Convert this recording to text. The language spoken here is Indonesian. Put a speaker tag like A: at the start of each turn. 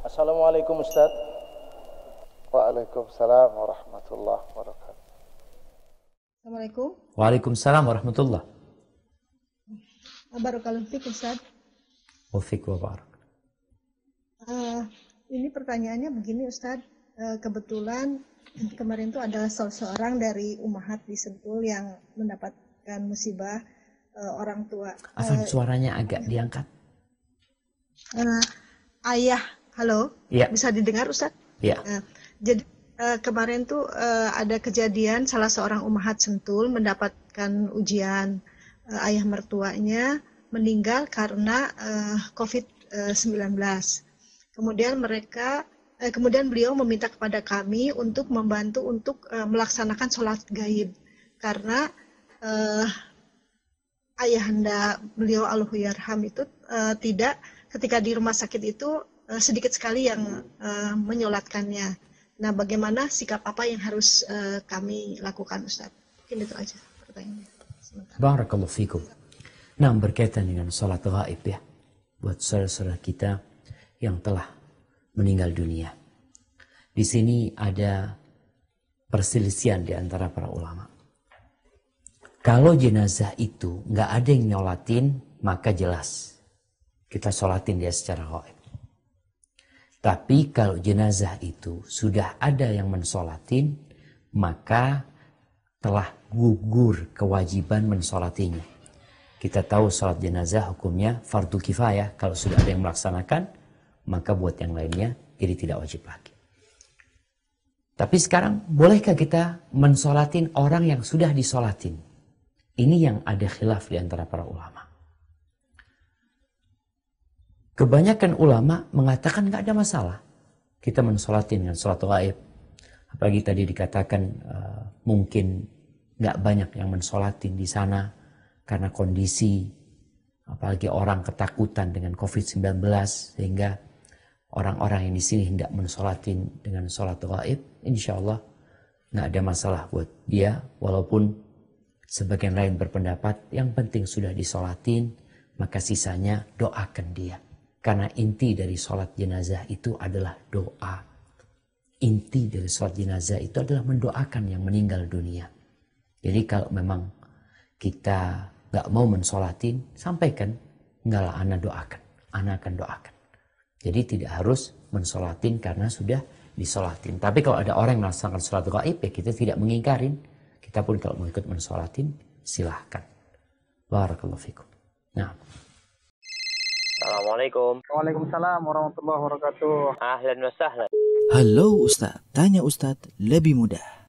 A: Assalamualaikum Ustaz.
B: Waalaikumsalam warahmatullahi wabarakatuh. Assalamualaikum. Waalaikumsalam warahmatullahi.
A: Barakallahu fiik Ustaz.
B: Wafik wa barak.
A: Uh, ini pertanyaannya begini Ustaz. Uh, kebetulan kemarin itu ada seseorang dari Umahat di Sentul yang mendapatkan musibah uh, orang tua. Afan uh,
B: suaranya agak diangkat.
A: Uh, ayah Halo. Ya. Bisa didengar Ustaz? Ya. jadi eh, kemarin tuh eh, ada kejadian salah seorang umahat sentul mendapatkan ujian eh, ayah mertuanya meninggal karena uh, COVID-19. Kemudian mereka kemudian beliau meminta kepada kami untuk membantu untuk melaksanakan sholat gaib karena uh, anda beliau Yarham itu tidak ketika di rumah sakit itu Eh, sedikit sekali yang uh, menyolatkannya. Nah, bagaimana sikap apa yang harus uh, kami lakukan, Ustaz? Mungkin itu aja pertanyaannya.
B: Barakallahu fikum. Nah, berkaitan dengan sholat gaib ya. Buat saudara-saudara kita yang telah meninggal dunia. Di sini ada perselisihan di antara para ulama. Kalau jenazah itu nggak ada yang nyolatin, maka jelas kita sholatin dia secara gaib. Tapi kalau jenazah itu sudah ada yang mensolatin, maka telah gugur kewajiban mensolatinya. Kita tahu sholat jenazah hukumnya fardu kifayah. Kalau sudah ada yang melaksanakan, maka buat yang lainnya jadi tidak wajib lagi. Tapi sekarang bolehkah kita mensolatin orang yang sudah disolatin? Ini yang ada khilaf di antara para ulama. Kebanyakan ulama mengatakan nggak ada masalah. Kita mensolatin dengan sholat gaib. Apalagi tadi dikatakan uh, mungkin nggak banyak yang mensolatin di sana karena kondisi apalagi orang ketakutan dengan COVID-19 sehingga orang-orang yang di sini hendak mensolatin dengan sholat gaib, insya Allah nggak ada masalah buat dia walaupun sebagian lain berpendapat yang penting sudah disolatin maka sisanya doakan dia. Karena inti dari sholat jenazah itu adalah doa. Inti dari sholat jenazah itu adalah mendoakan yang meninggal dunia. Jadi kalau memang kita nggak mau mensolatin, sampaikan. Nggak lah, anak doakan. Anak akan doakan. Jadi tidak harus mensolatin karena sudah disolatin. Tapi kalau ada orang yang melaksanakan sholat gaib, ya kita tidak mengingkarin. Kita pun kalau mau ikut mensolatin, silahkan. Barakallahu fikum. Nah.
A: Assalamualaikum. Waalaikumsalam warahmatullahi wabarakatuh. Ahlan wa sahlan. Halo Ustaz, tanya Ustaz lebih mudah.